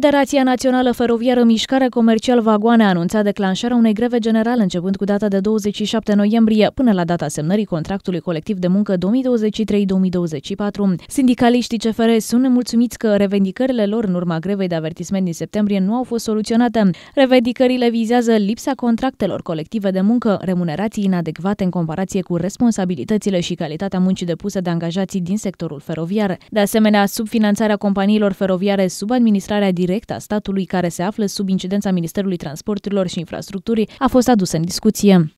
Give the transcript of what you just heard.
Federația Națională Feroviară Mișcare Comercial Vagoane a anunțat declanșarea unei greve generale începând cu data de 27 noiembrie până la data semnării contractului colectiv de muncă 2023-2024. Sindicaliștii CFR sunt nemulțumiți că revendicările lor în urma grevei de avertisment din septembrie nu au fost soluționate. Revendicările vizează lipsa contractelor colective de muncă, remunerații inadecvate în comparație cu responsabilitățile și calitatea muncii depuse de angajații din sectorul feroviar. De asemenea, subfinanțarea companiilor feroviare sub administrarea direct a statului care se află sub incidența Ministerului Transporturilor și Infrastructurii a fost adusă în discuție.